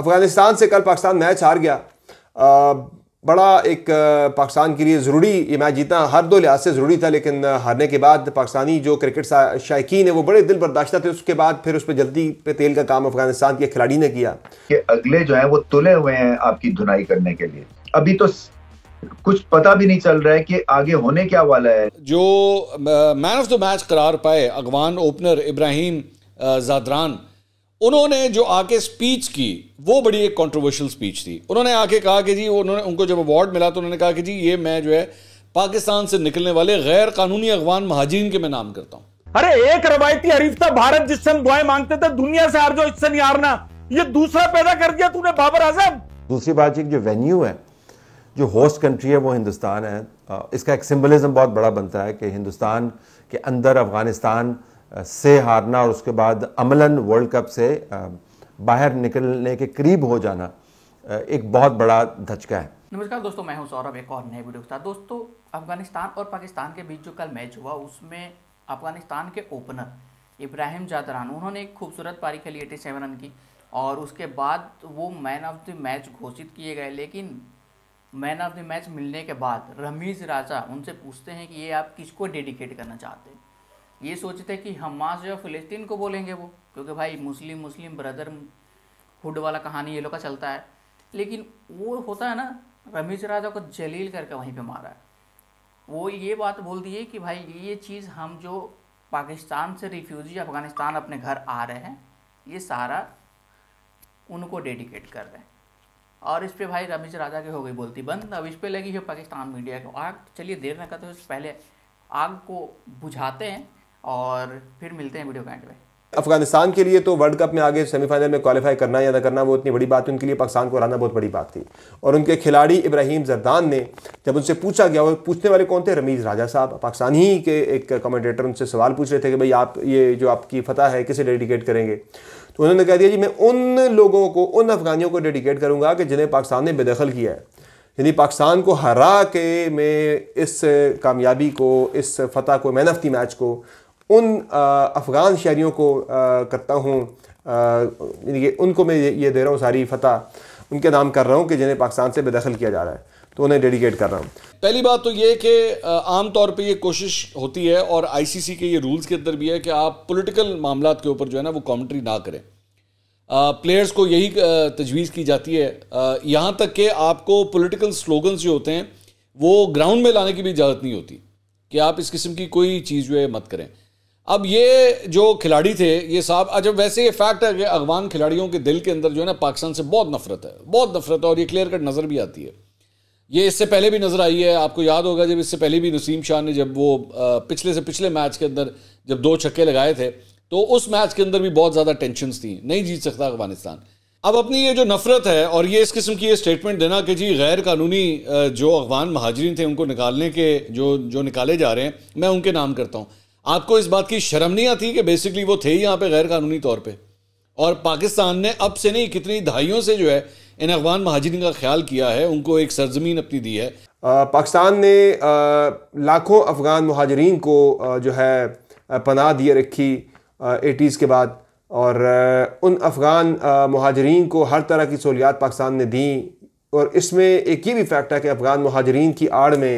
अफगानिस्तान से कल पाकिस्तान मैच हार गया आ, बड़ा एक पाकिस्तान के लिए ज़रूरी ये मैच जीतना हर दो लिहाज से ज़रूरी था लेकिन हारने के बाद पाकिस्तानी जो क्रिकेट शायक है वो बड़े दिल बर्दाश्त थे उसके बाद फिर उस पर जल्दी पे तेल का काम अफगानिस्तान के खिलाड़ी ने किया कि अगले जो है वो तुले हुए हैं आपकी धुनाई करने के लिए अभी तो कुछ पता भी नहीं चल रहा है कि आगे होने क्या वाला है जो मैन ऑफ द मैच करार पाए अगवान ओपनर इब्राहिम जादरान उन्होंने जो आके स्पीच की वो बड़ी एक कॉन्ट्रोवर्शियल स्पीच थी उन्होंने आके कहा कि जी उन्होंने उनको जब अवार्ड मिला तो उन्होंने कहा कि जी ये मैं जो है पाकिस्तान से निकलने वाले गैर कानूनी अफगान महाजीन के मैं नाम करता हूँ अरे एक रवायती हरीफ था भारत जिससे हम दुआएं मांगते थे दुनिया से हार जो इससे नहीं हारना ये दूसरा पैदा कर दिया तूने बाबर आजम दूसरी बात जो वेन्यू है जो होस्ट कंट्री है वो हिंदुस्तान है इसका एक सिंबलिज्म बहुत बड़ा बनता है कि हिंदुस्तान के अंदर अफगानिस्तान से हारना और उसके बाद अमलन वर्ल्ड कप से बाहर निकलने के करीब हो जाना एक बहुत बड़ा धचका है नमस्कार दोस्तों मैं हूं सौरभ एक और नए वीडियो के साथ दोस्तों अफगानिस्तान और पाकिस्तान के बीच जो कल मैच हुआ उसमें अफगानिस्तान के ओपनर इब्राहिम जादरान उन्होंने एक खूबसूरत पारी खेली एटी सेवन रन की और उसके बाद वो मैन ऑफ द मैच घोषित किए गए लेकिन मैन ऑफ द मैच मिलने के बाद रमीज़ राजा उनसे पूछते हैं कि ये आप किसको डेडिकेट करना चाहते हैं ये सोचते कि हमास जो फ़िलिस्तीन को बोलेंगे वो क्योंकि भाई मुस्लिम मुस्लिम ब्रदर हुड वाला कहानी ये लोग का चलता है लेकिन वो होता है ना रमेश राजा को जलील करके वहीं पे मारा है वो ये बात बोल दी है कि भाई ये चीज़ हम जो पाकिस्तान से रिफ्यूजी अफ़गानिस्तान अपने घर आ रहे हैं ये सारा उनको डेडिकेट कर रहे हैं और इस पर भाई रमीज राजा की हो गई बोलती बंद अब इस पर लगी है पाकिस्तान मीडिया को आग चलिए देर न करते पहले आग को बुझाते हैं और फिर मिलते हैं वीडियो कैंड में अफगानिस्तान के लिए तो वर्ल्ड कप में आगे सेमीफाइनल में क्वालिफाई करना या ना करना वो इतनी बड़ी बात थी उनके लिए पाकिस्तान को हराना बहुत बड़ी बात थी और उनके खिलाड़ी इब्राहिम जरदान ने जब उनसे पूछा गया और पूछने वाले कौन थे रमीज़ राजा साहब पाकिस्तान ही के एक कमेंटेटर उनसे सवाल पूछ रहे थे कि भाई आप ये जो आपकी फतह है किसे डेडिकेट करेंगे तो उन्होंने कह दिया जी मैं उन लोगों को उन अफगानियों को डेडिकेट करूँगा कि जिन्हें पाकिस्तान ने बेदखल किया है यानी पाकिस्तान को हरा के मैं इस कामयाबी को इस फतह को मैन ऑफ दी मैच को उन अफ़गान शहरीों को करता हूँ ये उनको मैं ये दे रहा हूँ सारी फतह उनके नाम कर रहा हूँ कि जिन्हें पाकिस्तान से बेदखल किया जा रहा है तो उन्हें डेडिकेट कर रहा हूँ पहली बात तो ये कि आम तौर पे ये कोशिश होती है और आईसीसी के ये रूल्स के अंदर भी है कि आप पॉलिटिकल मामला के ऊपर जो है ना वो कॉमेंट्री ना करें प्लेयर्स को यही तजवीज़ की जाती है यहाँ तक कि आपको पॉलिटिकल स्लोगन्स जो होते हैं वो ग्राउंड में लाने की भी इजाज़त नहीं होती कि आप इस किस्म की कोई चीज़ जो है मत करें अब ये जो खिलाड़ी थे ये साहब अच्छा वैसे ये फैक्ट है कि अफगान खिलाड़ियों के दिल के अंदर जो है ना पाकिस्तान से बहुत नफरत है बहुत नफरत है और ये क्लियर कट नज़र भी आती है ये इससे पहले भी नज़र आई है आपको याद होगा जब इससे पहले भी नसीम शाह ने जब वो पिछले से पिछले मैच के अंदर जब दो छक्के लगाए थे तो उस मैच के अंदर भी बहुत ज़्यादा टेंशन थी नहीं जीत सकता अफगानिस्तान अब अपनी ये जो नफरत है और ये इस किस्म की ये स्टेटमेंट देना कि जी गैर कानूनी जो अफगान महाजरीन थे उनको निकालने के जो जो निकाले जा रहे हैं मैं उनके नाम करता हूँ आपको इस बात की शर्म नहीं आती कि बेसिकली वो थे यहाँ पे गैर कानूनी तौर पे और पाकिस्तान ने अब से नहीं कितनी दहाइयों से जो है इन अफगान महाजरीन का ख्याल किया है उनको एक सरजमीन अपनी दी है आ, पाकिस्तान ने लाखों अफगान महाजरीन को आ, जो है पनाह दिए रखी एटीज़ के बाद और आ, उन अफगान महाजरीन को हर तरह की सहूलियात पाकिस्तान ने दी और इसमें एक ये भी फैक्ट है कि अफगान महाजरीन की आड़ में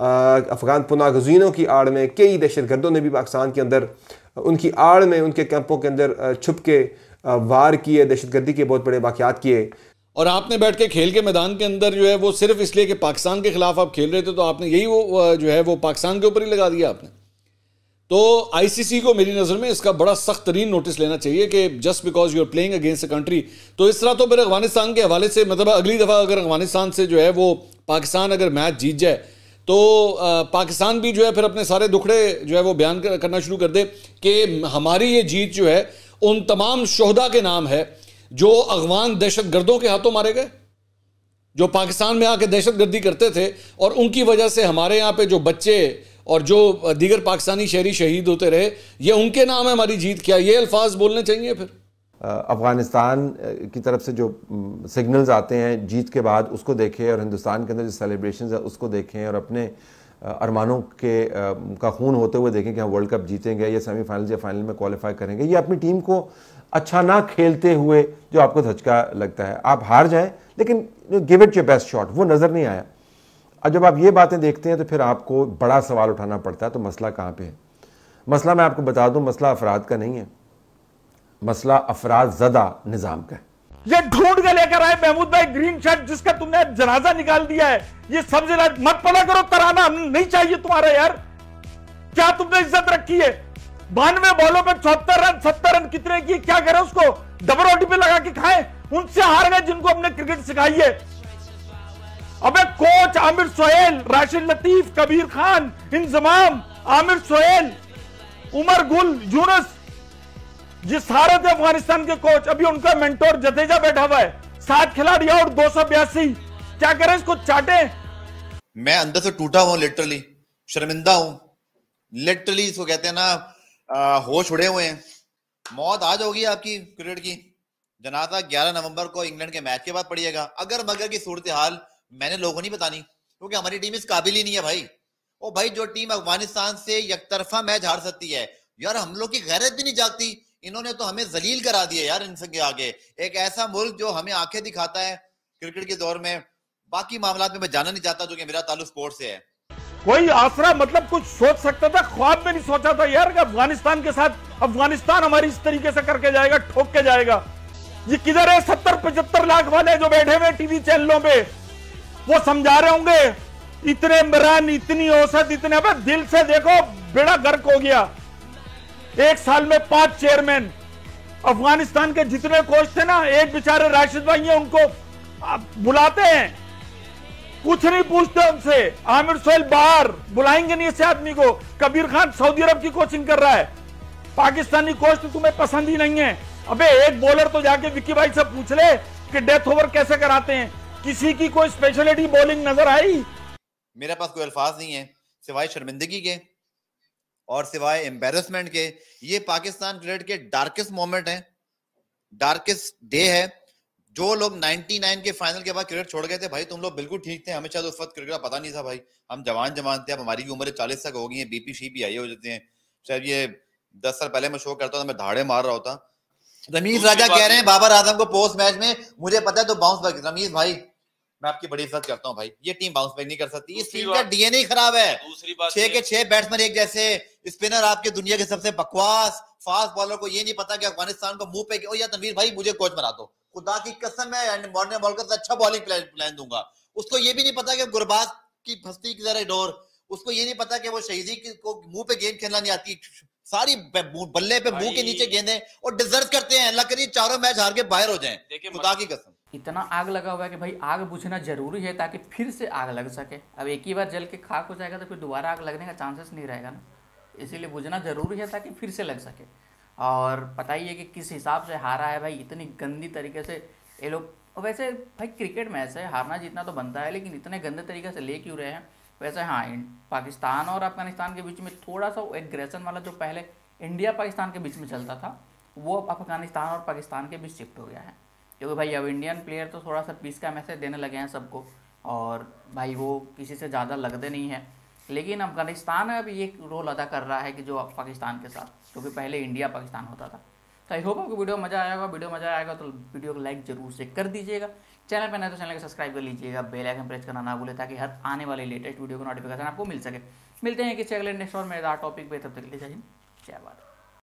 अफगान पुना गजीनों की आड़ में कई दहशत गर्दों ने भी पाकिस्तान के अंदर उनकी आड़ में उनके कैंपों के अंदर छुप के वार किए दहशत गर्दी के बहुत बड़े वाक़ात किए और आपने बैठ के खेल के मैदान के अंदर जो है वो सिर्फ इसलिए कि पाकिस्तान के खिलाफ आप खेल रहे थे तो आपने यही वो जो है वो पाकिस्तान के ऊपर ही लगा दिया आपने तो आईसीसी को मेरी नज़र में इसका बड़ा सख्त तरीन नोटिस लेना चाहिए कि just because you are playing against a country तो इस तरह तो फिर अफगानिस्तान के हवाले से मतलब अगली दफ़ा अगर अफगानिस्तान से जो है वो पाकिस्तान अगर मैच जीत जाए तो पाकिस्तान भी जो है फिर अपने सारे दुखड़े जो है वो बयान करना शुरू कर दे कि हमारी ये जीत जो है उन तमाम शहदा के नाम है जो अगवान दहशत गर्दों के हाथों मारे गए जो पाकिस्तान में आके दहशत गर्दी करते थे और उनकी वजह से हमारे यहाँ पे जो बच्चे और जो दीगर पाकिस्तानी शहरी शहीद होते रहे ये उनके नाम है हमारी जीत क्या ये अल्फाज बोलने चाहिए फिर अफ़गानिस्तान की तरफ से जो सिग्नल्स आते हैं जीत के बाद उसको देखें और हिंदुस्तान के अंदर जो सेलिब्रेशन है उसको देखें और अपने अरमानों के का खून होते हुए देखें कि हम वर्ल्ड कप जीतेंगे या सेमीफाइनल या फाइनल में क्वालिफाई करेंगे या अपनी टीम को अच्छा ना खेलते हुए जो आपको धचका लगता है आप हार जाएं लेकिन give it your best shot वो नज़र नहीं आया अब जब आप ये बातें देखते हैं तो फिर आपको बड़ा सवाल उठाना पड़ता है तो मसला कहाँ पर है मसला मैं आपको बता दूँ मसला अफराद का नहीं है मसला अफराज जदा निज़ाम का है ये ढूंढ के लेकर आए महमूद भाई ग्रीन शर्ट जिसका तुमने जनाजा निकाल दिया है ये सब जिला मत पता करो तराना हम नहीं चाहिए तुम्हारा यार क्या तुमने इज्जत रखी है बानवे बॉलों पे चौहत्तर रन सत्तर रन कितने की क्या करे उसको डबल ओटी पे लगा के खाए उनसे हार गए जिनको हमने क्रिकेट सिखाई है अबे कोच आमिर सोहेल राशिद लतीफ कबीर खान इंजमाम आमिर सोहेल उमर गुल यूनस जिस सारे थे अफगानिस्तान के कोच अभी उनका मेंटोर जदेजा बैठा हुआ है सात खिलाड़ी और दो सौ बयासी क्या करें इसको चाटे मैं अंदर से टूटा हुआ लिटरली शर्मिंदा हूं लिटरली इसको कहते हैं ना होश उड़े हुए हैं मौत आज होगी आपकी क्रिकेट की जनाता 11 नवंबर को इंग्लैंड के मैच के बाद पड़िएगा अगर मगर की सूरत हाल मैंने लोगों नहीं बतानी क्योंकि हमारी टीम इस काबिल ही नहीं है भाई ओ भाई जो टीम अफगानिस्तान से यकतरफा मैच हार सकती है यार हम लोग की गैरत भी नहीं जागती इन्होंने तो हमें जलील करा दिया यार इनसे के आगे एक ऐसा मुल्क जो हमें आंखें दिखाता है क्रिकेट के दौर में बाकी मामला में मैं जाना नहीं चाहता जो कि मेरा तालु स्पोर्ट से है कोई आसरा मतलब कुछ सोच सकता था ख्वाब में नहीं सोचा था यार अफगानिस्तान के साथ अफगानिस्तान हमारी इस तरीके से करके जाएगा ठोक के जाएगा ये किधर है सत्तर पचहत्तर लाख वाले जो बैठे हुए टीवी चैनलों पे वो समझा रहे होंगे इतने रन इतनी औसत इतने अब दिल से देखो बेड़ा गर्क हो गया एक साल में पांच चेयरमैन अफगानिस्तान के जितने कोच थे ना एक बेचारे राशिद भाई है उनको बुलाते हैं कुछ नहीं पूछते उनसे आमिर सोहेल बाहर बुलाएंगे नहीं ऐसे आदमी को कबीर खान सऊदी अरब की कोचिंग कर रहा है पाकिस्तानी कोच तो तुम्हें पसंद ही नहीं है अबे एक बॉलर तो जाके विक्की भाई से पूछ ले कि डेथ ओवर कैसे कराते हैं किसी की कोई स्पेशलिटी बॉलिंग नजर आई मेरे पास कोई अल्फाज नहीं है सिवाय शर्मिंदगी के और सिवाय एम्बेरसमेंट के ये पाकिस्तान क्रिकेट के डार्केस्ट मोमेंट है डार्केस्ट डे है जो लोग 99 के फाइनल के बाद क्रिकेट छोड़ गए थे भाई तुम लोग बिल्कुल ठीक थे हमें तो उस वक्त क्रिकेट का पता नहीं था भाई हम जवान जवान थे अब हमारी उम्र चालीस तक हो गई है बीपी भी आई हो जाते हैं शायद ये दस साल पहले मैं शो करता था मैं धाड़े मार रहा होता रमीज राजा कह रहे हैं बाबर आजम को पोस्ट मैच में मुझे पता है तो बाउंस बैक रमीज भाई मैं आपकी बड़ी इज्जत करता हूँ भाई ये टीम बाउंस बैक नहीं कर सकती इस टीम का डीएनए खराब है दूसरी बात छह के छह बैट्समैन एक जैसे स्पिनर आपके दुनिया के सबसे बकवास फास्ट बॉलर को ये नहीं पता कि अफगानिस्तान को मुंह पे ओ या तनवीर भाई मुझे कोच बना दो खुदा की कसम है एंड मॉडर्न बॉल का अच्छा बॉलिंग प्लान दूंगा उसको ये भी नहीं पता कि गुरबाज की फस्ती की जरा डोर उसको ये नहीं पता कि वो शहीदी को मुंह पे गेंद खेलना नहीं आती सारी बल्ले पे मुंह के नीचे गेंदे और डिजर्व करते हैं अल्लाह करिए चारों मैच हार के बाहर हो जाए खुदा की कसम इतना आग लगा हुआ है कि भाई आग बुझना जरूरी है ताकि फिर से आग लग सके अब एक ही बार जल के खाक हो जाएगा तो फिर दोबारा आग लगने का चांसेस नहीं रहेगा ना इसीलिए बुझना ज़रूरी है ताकि फिर से लग सके और पता ही है कि किस हिसाब से हारा है भाई इतनी गंदी तरीके से ये लोग वैसे भाई क्रिकेट मैच है हारना जीतना तो बनता है लेकिन इतने गंदे तरीके से ले क्यों रहे हैं वैसे हाँ पाकिस्तान और अफगानिस्तान के बीच में थोड़ा सा एग्रेशन वाला जो पहले इंडिया पाकिस्तान के बीच में चलता था वो अब अफगानिस्तान और पाकिस्तान के बीच शिफ्ट हो गया है क्योंकि भाई अब इंडियन प्लेयर तो थोड़ा सा पीस का मैसेज देने लगे हैं सबको और भाई वो किसी से ज़्यादा लगते नहीं है लेकिन अफगानिस्तान अब ये रोल अदा कर रहा है कि जो पाकिस्तान के साथ क्योंकि पहले इंडिया पाकिस्तान होता था तो आई होप आपको वीडियो मज़ा आएगा वीडियो मज़ा आएगा तो वीडियो को लाइक जरूर से कर दीजिएगा चैनल पर नए तो चैनल को सब्सक्राइब कर लीजिएगा बेल आइकन प्रेस करना ना भूले ताकि हर आने वाले लेटेस्ट वीडियो का नोटिफिकेशन आपको मिल सके मिलते हैं किसी अगले नेक्स्ट और मेरे टॉपिक पर तब तक ले लिए जय जय भारत